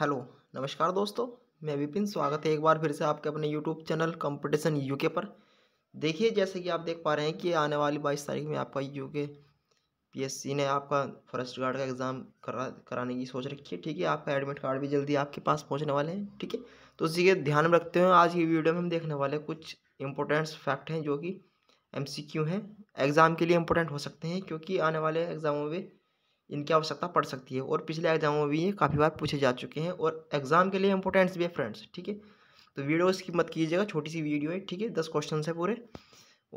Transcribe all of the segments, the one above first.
hello नमस्कार दोस्तों मैं विपिन स्वागत है एक बार फिर से आपके अपने यूट्यूब चैनल कंपटीशन यूके पर देखिए जैसे कि आप देख पा रहे हैं कि आने वाली बाईस तारीख में आपका यूके पीएससी ने आपका फॉरेस्ट गार्ड का एग्ज़ाम करा कराने की सोच रखी है ठीक है आपका एडमिट कार्ड भी जल्दी आपके पास पहुँचने वाले हैं ठीक है तो उसी के ध्यान में रखते हुए आज की वीडियो में हम देखने वाले कुछ इंपॉर्टेंट्स फैक्ट हैं जो कि एम हैं एग्ज़ाम के लिए इम्पोर्टेंट हो सकते हैं क्योंकि आने वाले एग्ज़ामों में इनकी आवश्यकता पड़ सकती है और पिछले एग्जाम में भी ये काफ़ी बार पूछे जा चुके हैं और एग्ज़ाम के लिए इंपॉर्टेंट्स भी है फ्रेंड्स ठीक है तो वीडियो की मत कीजिएगा छोटी सी वीडियो है ठीक है दस क्वेश्चन है पूरे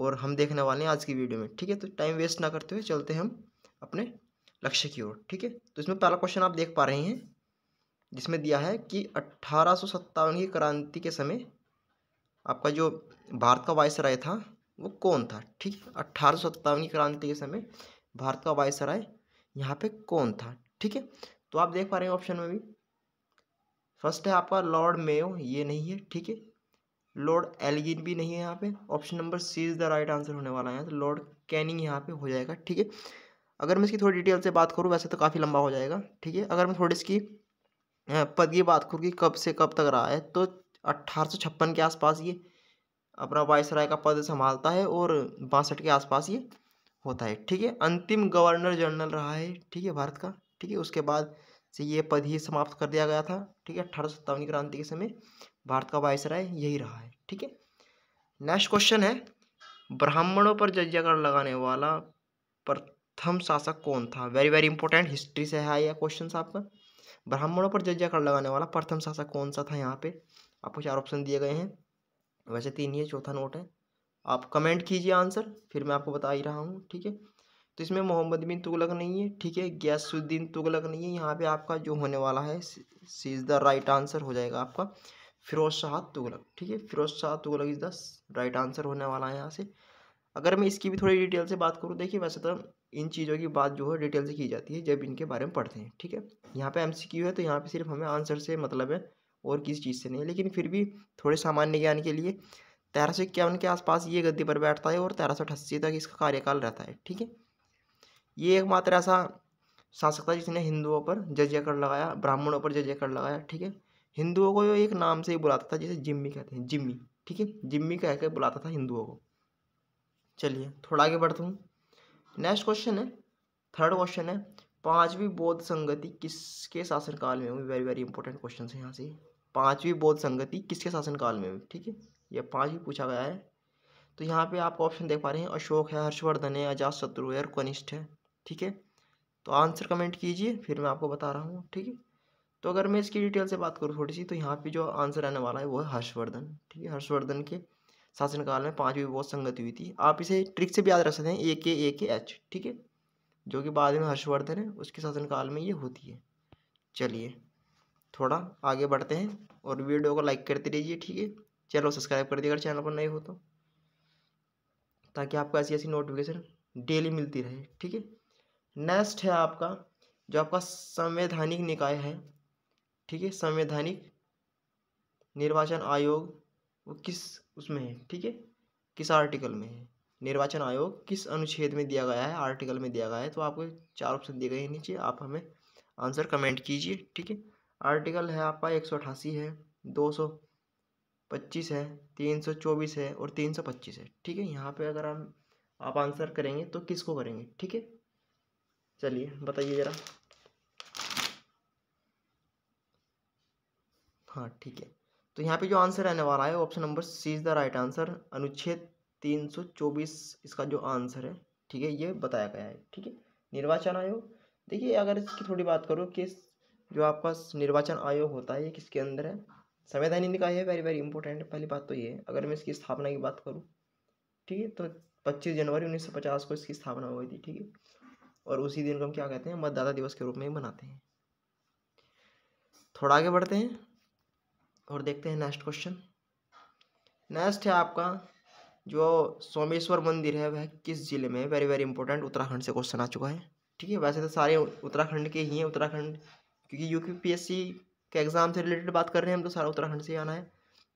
और हम देखने वाले हैं आज की वीडियो में ठीक है तो टाइम वेस्ट ना करते हुए चलते हैं हम अपने लक्ष्य की ओर ठीक है तो इसमें पहला क्वेश्चन आप देख पा रहे हैं जिसमें दिया है कि अट्ठारह की क्रांति के समय आपका जो भारत का वायसराय था वो कौन था ठीक है अट्ठारह की क्रांति के समय भारत का वायसराय यहाँ पे कौन था ठीक है तो आप देख पा रहे हैं ऑप्शन में भी फर्स्ट है आपका लॉर्ड मेयो ये नहीं है ठीक है लॉर्ड एलगिन भी नहीं है यहाँ पे option number C is the right answer होने वाला है तो लॉर्ड कैनिंग यहाँ पे हो जाएगा ठीक है अगर मैं इसकी थोड़ी डिटेल से बात करूँ वैसे तो काफ़ी लंबा हो जाएगा ठीक है अगर मैं थोड़ी इसकी पद की बात करूँ कि कब से कब तक रहा है तो अट्ठारह के आसपास ये अपना वायसराय का पद संभालता है और बासठ के आसपास ये होता है ठीक है अंतिम गवर्नर जनरल रहा है ठीक है भारत का ठीक है उसके बाद से ये पद ही समाप्त कर दिया गया था ठीक है अठारह सौ की क्रांति के समय भारत का वायसराय यही रहा है ठीक है नेक्स्ट क्वेश्चन है ब्राह्मणों पर जजिया कर लगाने वाला प्रथम शासक कौन था वेरी वेरी इंपॉर्टेंट हिस्ट्री से है यह क्वेश्चन आपका ब्राह्मणों पर जजिया कर लगाने वाला प्रथम शासक कौन सा था यहाँ पे आपको चार ऑप्शन दिए गए हैं वैसे तीन ही है चौथा नोट है आप कमेंट कीजिए आंसर फिर मैं आपको बता ही रहा हूँ ठीक है तो इसमें मोहम्मद बिन तुगलक नहीं है ठीक है गैसुद्दीन तुगलक नहीं है यहाँ पे आपका जो होने वाला है C is the right answer हो जाएगा आपका फिरोज शाह तुगलक ठीक है Firoz Shah Tughlaq is the right answer होने वाला है यहाँ से अगर मैं इसकी भी थोड़ी डिटेल से बात करूँ देखिए वैसे तो इन चीज़ों की बात जो है डिटेल से की जाती है जब इनके बारे में पढ़ते हैं ठीक है यहाँ पर एम है तो यहाँ पर सिर्फ हमें आंसर से मतलब है और किसी चीज़ से नहीं लेकिन फिर भी थोड़े सामान्य ज्ञान के लिए तेरह सौ इक्यावन के आसपास ये गद्दी पर बैठता है और तेरह सौ अठासी तक इसका कार्यकाल रहता है ठीक है ये एकमात्र ऐसा शासक था जिसने हिंदुओं पर जजिया कर लगाया ब्राह्मणों पर जजिया कर लगाया ठीक है हिंदुओं को एक नाम से ही बुलाता था जिसे जिम्मी कहते हैं जिम्मी ठीक है जिम्मी कह के बुलाता था हिंदुओं को चलिए थोड़ा आगे बढ़ता हूँ नेक्स्ट क्वेश्चन है थर्ड क्वेश्चन है पांचवी बौद्ध संगति किसके शासनकाल में हुई वेरी वेरी इंपॉर्टेंट क्वेश्चन है यहाँ से पांचवी बौद्ध संगति किसके शासनकाल में हुई ठीक है ये पाँच भी पूछा गया है तो यहाँ पे आप ऑप्शन देख पा रहे हैं अशोक है हर्षवर्धन है अजात शत्रु है और कनिष्ठ है ठीक है तो आंसर कमेंट कीजिए फिर मैं आपको बता रहा हूँ ठीक है तो अगर मैं इसकी डिटेल से बात करूँ थोड़ी सी तो यहाँ पे जो आंसर आने वाला है वो है हर्षवर्धन ठीक है हर्षवर्धन के शासनकाल में पाँचवीं बहुत संगति हुई थी आप इसे ट्रिक से भी याद रख सकते हैं ए के ए के एच ठीक है जो कि बाद में हर्षवर्धन है उसके शासनकाल में ये होती है चलिए थोड़ा आगे बढ़ते हैं और वीडियो को लाइक करते रहिए ठीक है चैनल को सब्सक्राइब कर दिया अगर चैनल पर नहीं हो तो ताकि आपको ऐसी ऐसी नोटिफिकेशन डेली मिलती रहे ठीक है नेक्स्ट है आपका जो आपका संवैधानिक निकाय है ठीक है संवैधानिक निर्वाचन आयोग वो किस उसमें है ठीक है किस आर्टिकल में है निर्वाचन आयोग किस अनुच्छेद में दिया गया है आर्टिकल में दिया गया है तो आपको चार ऑप्शन दिए गए हैं नीचे आप हमें आंसर कमेंट कीजिए ठीक है आर्टिकल है आपका एक सौ अठासी है दो सौ पच्चीस है तीन सौ चौबीस है और तीन सौ पच्चीस है ठीक है यहाँ पे अगर हम आप आंसर करेंगे तो किसको करेंगे ठीक है चलिए बताइए ज़रा हाँ ठीक है तो यहाँ पे जो आंसर रहने वाला है option number C is the right answer अनुच्छेद तीन सौ चौबीस इसका जो आंसर है ठीक है ये बताया गया है ठीक है निर्वाचन आयोग देखिए अगर इसकी थोड़ी बात करूँ किस जो आपका निर्वाचन आयोग होता है ये किसके अंदर है संवैधानिक निकाय है वेरी वेरी इंपॉर्टेंट पहली बात तो ये है अगर मैं इसकी स्थापना की बात करूँ ठीक है तो पच्चीस जनवरी उन्नीस सौ पचास को इसकी स्थापना हुई थी ठीक है और उसी दिन को हम क्या कहते हैं मतदाता दिवस के रूप में मनाते हैं थोड़ा आगे बढ़ते हैं और देखते हैं नेक्स्ट क्वेश्चन नेक्स्ट है आपका जो सोमेश्वर मंदिर है वह किस जिले में वेरी वेरी इंपॉर्टेंट उत्तराखंड से क्वेश्चन आ चुका है ठीक है वैसे तो सारे उत्तराखंड के ही हैं उत्तराखंड क्योंकि यूपीपीएससी के एग्ज़ाम से रिलेटेड बात कर रहे हैं हम तो सारा उत्तराखंड से आना है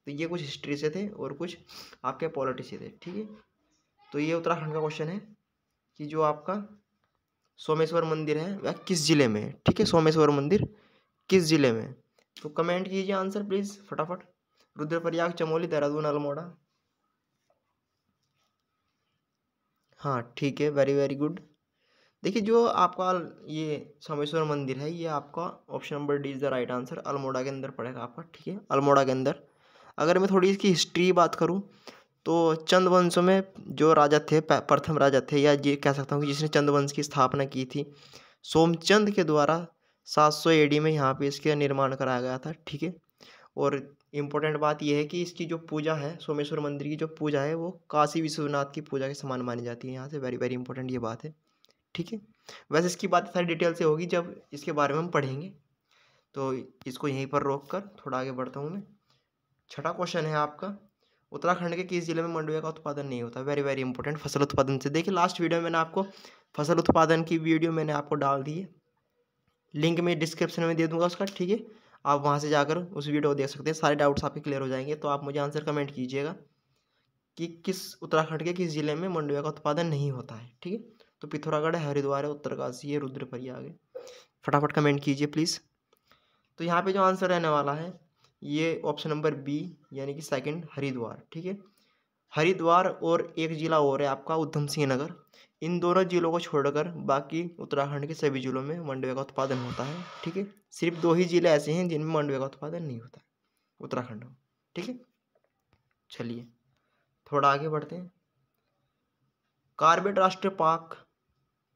तो ये कुछ हिस्ट्री से थे और कुछ आपके पॉलिटिक्स से थे ठीक है तो ये उत्तराखंड का क्वेश्चन है कि जो आपका सोमेश्वर मंदिर है वह किस ज़िले में है ठीक है सोमेश्वर मंदिर किस ज़िले में तो कमेंट कीजिए आंसर प्लीज़ फटाफट रुद्रप्रयाग चमोली देहरादून अल्मोड़ा हाँ ठीक है वेरी वेरी गुड देखिए जो आपका ये सोमेश्वर मंदिर है ये आपका option number D is the right answer Almora के अंदर पड़ेगा आपका ठीक है अल्मोड़ा के अंदर अगर मैं थोड़ी इसकी हिस्ट्री बात करूँ तो चंद वंशों में जो राजा थे प्रथम राजा थे या ये कह सकता हूँ कि जिसने चंद वंश की स्थापना की थी सोमचंद के द्वारा सात सौ एडी में यहाँ पे इसके निर्माण कराया गया था ठीक है और इम्पोर्टेंट बात यह है कि इसकी जो पूजा है सोमेश्वर मंदिर की जो पूजा है वो काशी विश्वनाथ की पूजा के समान मानी जाती है यहाँ से वेरी वेरी इंपॉर्टेंट ये बात है ठीक है वैसे इसकी बात सारी डिटेल से होगी जब इसके बारे में हम पढ़ेंगे तो इसको यहीं पर रोक कर थोड़ा आगे बढ़ता हूँ मैं छठा क्वेश्चन है आपका उत्तराखंड के किस जिले में मंडुआ का उत्पादन नहीं होता वेरी वेरी इंपॉर्टेंट फसल उत्पादन से देखिए लास्ट वीडियो में मैंने आपको फसल उत्पादन की वीडियो मैंने आपको डाल दी है लिंक में डिस्क्रिप्शन में दे दूंगा उसका ठीक है आप वहाँ से जाकर उस वीडियो को देख सकते हैं सारे डाउट्स आपके क्लियर हो जाएंगे तो आप मुझे आंसर कमेंट कीजिएगा कि किस उत्तराखंड के किस ज़िले में मंडुआ का उत्पादन नहीं होता है ठीक है तो पिथौरागढ़ है हरिद्वार है उत्तरकाशी है रुद्रप्रयाग है फटाफट कमेंट कीजिए प्लीज़ तो यहाँ पे जो आंसर रहने वाला है ये ऑप्शन नंबर बी यानी कि सेकंड हरिद्वार ठीक है हरिद्वार और एक ज़िला और है आपका उधम सिंह नगर इन दोनों जिलों को छोड़कर बाकी उत्तराखंड के सभी ज़िलों में मंडवे का उत्पादन होता है ठीक है सिर्फ दो ही ज़िले ऐसे हैं जिनमें मंडवे का उत्पादन नहीं होता उत्तराखंड में ठीक है चलिए थोड़ा आगे बढ़ते हैं कार्बेट राष्ट्रीय पार्क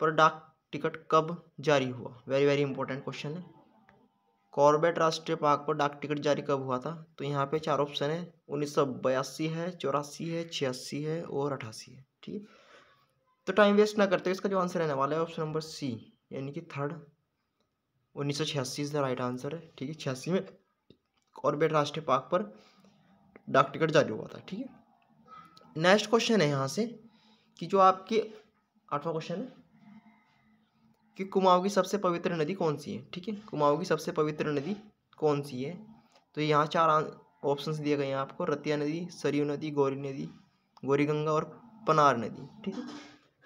पर डाक टिकट कब जारी हुआ वेरी वेरी इंपॉर्टेंट क्वेश्चन है कॉर्बेट राष्ट्रीय पार्क पर डाक टिकट जारी कब हुआ था तो यहाँ पे चार ऑप्शन है उन्नीस सौ बयासी है चौरासी है छियासी है और अठासी है ठीक है तो टाइम वेस्ट ना करते हुए इसका जो आंसर रहने वाला है ऑप्शन नंबर सी यानी कि थर्ड उन्नीस सौ छियासी इज द राइट आंसर है ठीक है छियासी में कॉर्बेट राष्ट्रीय पार्क पर डाक टिकट जारी हुआ था ठीक है नेक्स्ट क्वेश्चन है यहाँ से कि जो आपके आठवां क्वेश्चन है कि कुमाऊँ की सबसे पवित्र नदी कौन सी है ठीक है कुमाऊँ की सबसे पवित्र नदी कौन सी है तो यहाँ चार ऑप्शंस दिए गए हैं आपको रतिया नदी सरयू नदी गौरी नदी गौरी गंगा और पनार नदी ठीक है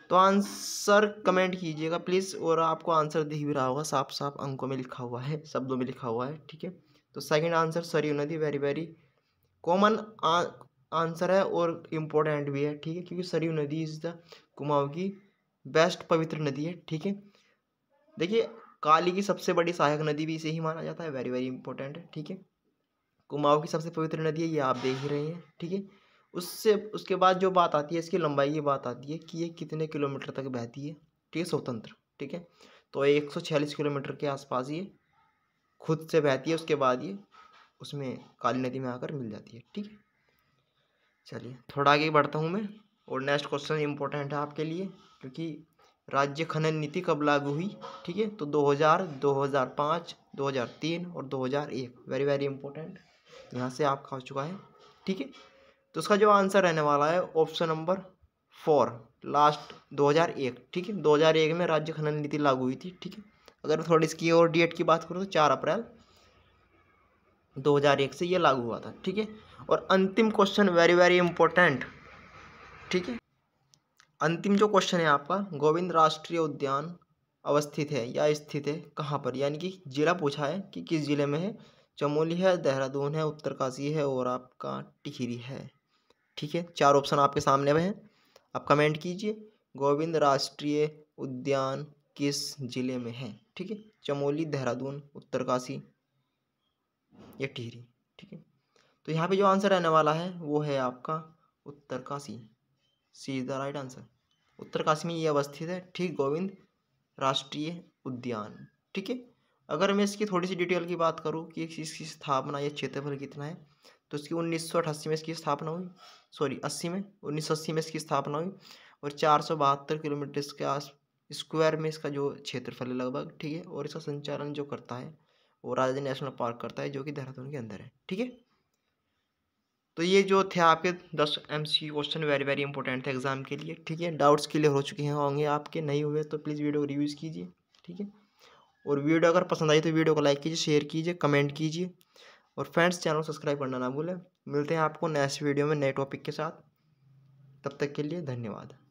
तो आंसर कमेंट कीजिएगा प्लीज़ और आपको आंसर दिख भी रहा होगा साफ साफ अंकों में लिखा हुआ है शब्दों में लिखा हुआ है ठीक है तो सेकेंड आंसर सरयू नदी वेरी वेरी कॉमन आंसर है और इम्पोर्टेंट भी है ठीक है क्योंकि सरयू नदी इज़ द कुमाऊँ की बेस्ट पवित्र नदी है ठीक है देखिए काली की सबसे बड़ी सहायक नदी भी इसे ही माना जाता है वेरी वेरी इंपॉर्टेंट है ठीक है कुमाऊँ की सबसे पवित्र नदी है ये आप देख ही रहे हैं ठीक है उससे उसके बाद जो बात आती है इसकी लंबाई की बात आती है कि ये कितने किलोमीटर तक बहती है ठीक है स्वतंत्र ठीक है तो एक सौ छियालीस किलोमीटर के आसपास ये खुद से बहती है उसके बाद ये उसमें काली नदी में आकर मिल जाती है ठीक है चलिए थोड़ा आगे बढ़ता हूँ मैं और नेक्स्ट क्वेश्चन इंपॉर्टेंट है आपके लिए क्योंकि राज्य खनन नीति कब लागू हुई ठीक है तो 2000 2005 2003 और 2001 वेरी वेरी इंपॉर्टेंट यहाँ से आपका हो चुका है ठीक है तो उसका जो आंसर रहने वाला है ऑप्शन नंबर फोर लास्ट 2001 ठीक है 2001 में राज्य खनन नीति लागू हुई थी ठीक है अगर थोड़ी इसकी और डेट की बात करूँ तो चार अप्रैल 2001 से ये लागू हुआ था ठीक है और अंतिम क्वेश्चन वेरी वेरी इंपॉर्टेंट ठीक है अंतिम जो क्वेश्चन है आपका गोविंद राष्ट्रीय उद्यान अवस्थित है या स्थित है कहाँ पर यानी कि जिला पूछा है कि किस ज़िले में है चमोली है देहरादून है उत्तरकाशी है और आपका टिहरी है ठीक है चार ऑप्शन आपके सामने में हैं आप कमेंट कीजिए गोविंद राष्ट्रीय उद्यान किस ज़िले में है ठीक है चमोली देहरादून उत्तरकाशी या टिहरी ठीक है तो यहाँ पे जो आंसर रहने वाला है वो है आपका Uttarkashi C is the right answer Uttarkashi में ये अवस्थित है ठीक गोविंद राष्ट्रीय उद्यान ठीक है अगर मैं इसकी थोड़ी सी डिटेल की बात करूँ कि इसकी स्थापना या क्षेत्रफल कितना है तो इसकी उन्नीस में इसकी स्थापना हुई सॉरी अस्सी में उन्नीस में इसकी स्थापना हुई और चार सौ बहत्तर किलोमीटर इसके आस स्क्वायर में इसका जो क्षेत्रफल है लगभग ठीक है और इसका संचालन जो करता है वो राजधानी नेशनल पार्क करता है जो कि देहरादून के अंदर है ठीक है तो ये जो थे आपके दस M C question very very important थे एग्जाम के लिए ठीक है डाउट्स क्लियर हो चुके हैं होंगे आपके नहीं हुए तो प्लीज़ वीडियो को रिव्यूज़ कीजिए ठीक है और वीडियो अगर पसंद आई तो वीडियो को लाइक कीजिए शेयर कीजिए कमेंट कीजिए और फ्रेंड्स चैनल सब्सक्राइब करना ना भूलें मिलते हैं आपको नेक्स्ट वीडियो में नए टॉपिक के साथ तब तक के लिए धन्यवाद